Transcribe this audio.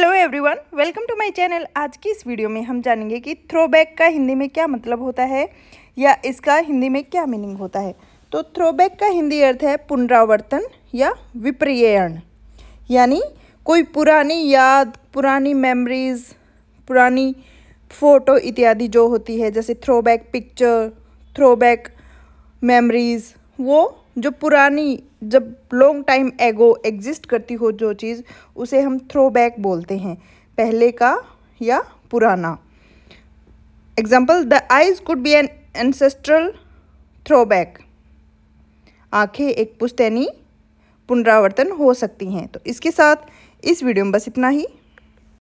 hello everyone welcome to my channel आज की इस वीडियो में हम जानेंगे कि थ्रोबैक का हिंदी में क्या मतलब होता है या इसका हिंदी में क्या मीनिंग होता है तो थ्रोबैक का हिंदी अर्थ है पुनरावर्तन या विपर्यण यानी कोई पुरानी याद पुरानी मेमोरीज पुरानी फ़ोटो इत्यादि जो होती है जैसे थ्रोबैक पिक्चर थ्रोबैक मेमरीज वो जो पुरानी जब लॉन्ग टाइम एगो एग्जिस्ट करती हो जो चीज़ उसे हम थ्रो बैक बोलते हैं पहले का या पुराना example the eyes could be an ancestral throwback आँखें एक पुस्तैनी पुनरावर्तन हो सकती हैं तो इसके साथ इस वीडियो में बस इतना ही